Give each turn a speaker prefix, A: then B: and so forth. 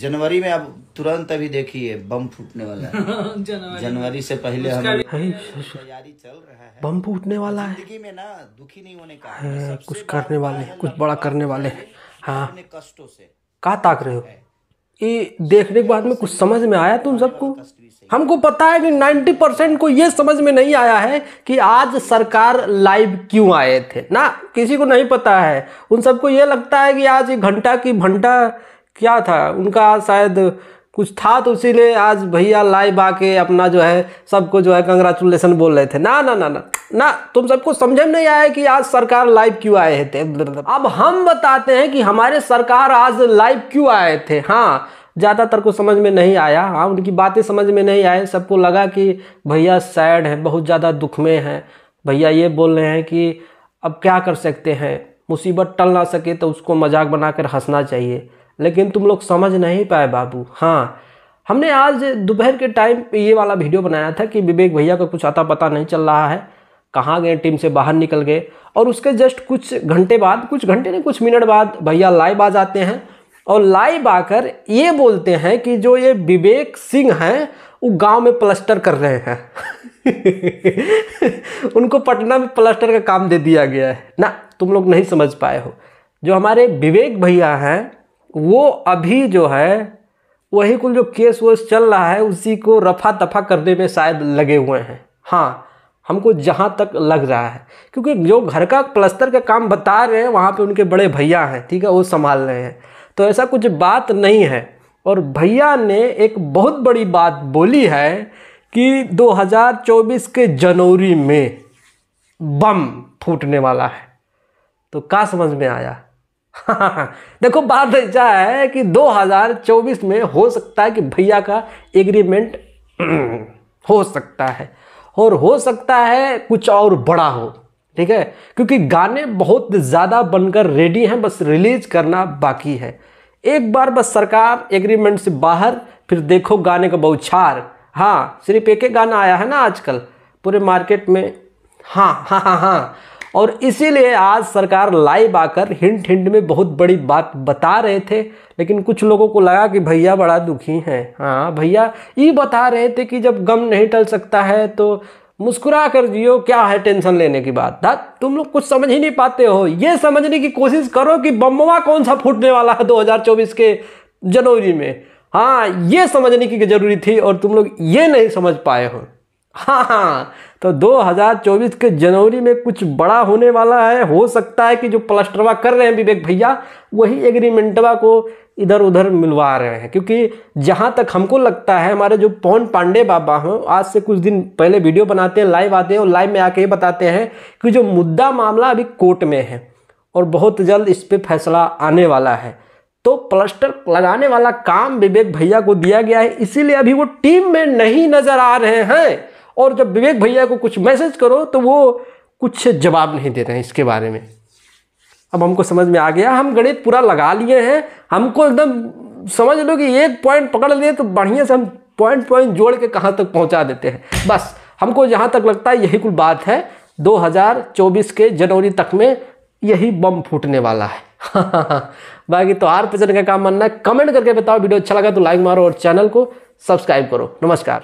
A: जनवरी में आप तुरंत अभी देखिए बम फूटने वाला है जनवरी, जनवरी से पहले हम तैयारी चल रहा है बम फूटने वाला है जिंदगी में ना दुखी नहीं होने का है, कुछ करने वाले कुछ बड़ा करने वाले हाँ कष्टों से कहा ताक रहे हो ये देखने के बाद में कुछ समझ में आया तुम सबको हमको पता है कि 90 परसेंट को ये समझ में नहीं आया है कि आज सरकार लाइव क्यों आए थे ना किसी को नहीं पता है उन सबको ये लगता है कि आज ये घंटा की घंटा क्या था उनका शायद कुछ था तो इसीलिए आज भैया लाइव आके अपना जो है सबको जो है कंग्रेचुलेसन बोल रहे थे ना ना ना ना ना तुम सबको समझ में नहीं आया कि आज सरकार लाइव क्यों आए थे अब हम बताते हैं कि हमारे सरकार आज लाइव क्यों आए थे हाँ ज़्यादातर को समझ में नहीं आया हाँ उनकी बातें समझ में नहीं आए सबको लगा कि भैया सैड हैं बहुत ज़्यादा दुख में हैं भैया ये बोल रहे हैं कि अब क्या कर सकते हैं मुसीबत टल ना सके तो उसको मजाक बनाकर हंसना चाहिए लेकिन तुम लोग समझ नहीं पाए बाबू हाँ हमने आज दोपहर के टाइम पे ये वाला वीडियो बनाया था कि विवेक भैया का कुछ अता पता नहीं चल रहा है कहाँ गए टीम से बाहर निकल गए और उसके जस्ट कुछ घंटे बाद कुछ घंटे नहीं कुछ मिनट बाद भैया लाइव आ जाते हैं और लाइव आकर ये बोलते हैं कि जो ये विवेक सिंह हैं वो गांव में प्लस्टर कर रहे हैं उनको पटना में प्लस्टर का काम दे दिया गया है ना तुम लोग नहीं समझ पाए हो जो हमारे विवेक भैया हैं वो अभी जो है वही कुल जो केस वेस चल रहा है उसी को रफा दफा करने में शायद लगे हुए हैं हाँ हमको जहाँ तक लग रहा है क्योंकि जो घर का प्लस्तर का काम बता रहे हैं वहाँ पे उनके बड़े भैया हैं ठीक है वो संभाल रहे हैं तो ऐसा कुछ बात नहीं है और भैया ने एक बहुत बड़ी बात बोली है कि 2024 के जनवरी में बम फूटने वाला है तो का समझ में आया देखो बात ऐसा है कि 2024 में हो सकता है कि भैया का एग्रीमेंट हो सकता है और हो सकता है कुछ और बड़ा हो ठीक है क्योंकि गाने बहुत ज़्यादा बनकर रेडी हैं बस रिलीज करना बाकी है एक बार बस सरकार एग्रीमेंट से बाहर फिर देखो गाने का बौछार हाँ सिर्फ एक एक गाना आया है ना आजकल पूरे मार्केट में हाँ हाँ हाँ हाँ और इसीलिए आज सरकार लाइव आकर हिंट हिंट में बहुत बड़ी बात बता रहे थे लेकिन कुछ लोगों को लगा कि भैया बड़ा दुखी हैं हाँ भैया ये बता रहे थे कि जब गम नहीं टल सकता है तो मुस्कुरा कर जियो क्या है टेंशन लेने की बात दाद तुम लोग कुछ समझ ही नहीं पाते हो ये समझने की कोशिश करो कि बम्बवा कौन सा फूटने वाला है 2024 के जनवरी में हाँ ये समझने की जरूरी थी और तुम लोग ये नहीं समझ पाए हो हाँ हाँ तो 2024 के जनवरी में कुछ बड़ा होने वाला है हो सकता है कि जो प्लस्टरवा कर रहे हैं विवेक भैया वही एग्रीमेंटवा को इधर उधर मिलवा रहे हैं क्योंकि जहाँ तक हमको लगता है हमारे जो पवन पांडे बाबा हैं आज से कुछ दिन पहले वीडियो बनाते हैं लाइव आते हैं और लाइव में आके ये बताते हैं कि जो मुद्दा मामला अभी कोर्ट में है और बहुत जल्द इस पर फैसला आने वाला है तो प्लस्टर लगाने वाला काम विवेक भैया को दिया गया है इसीलिए अभी वो टीम में नहीं नज़र आ रहे हैं और जब विवेक भैया को कुछ मैसेज करो तो वो कुछ जवाब नहीं दे रहे हैं इसके बारे में अब हमको समझ में आ गया हम गणित पूरा लगा लिए हैं हमको एकदम समझ लो कि एक पॉइंट पकड़ लिए तो बढ़िया से हम पॉइंट पॉइंट जोड़ के कहाँ तक पहुँचा देते हैं बस हमको जहाँ तक लगता है यही कुल बात है 2024 के जनवरी तक में यही बम फूटने वाला है बाकी तो आर पचन का काम मानना है कमेंट करके बताओ वीडियो अच्छा लगा तो लाइक मारो और चैनल को सब्सक्राइब करो नमस्कार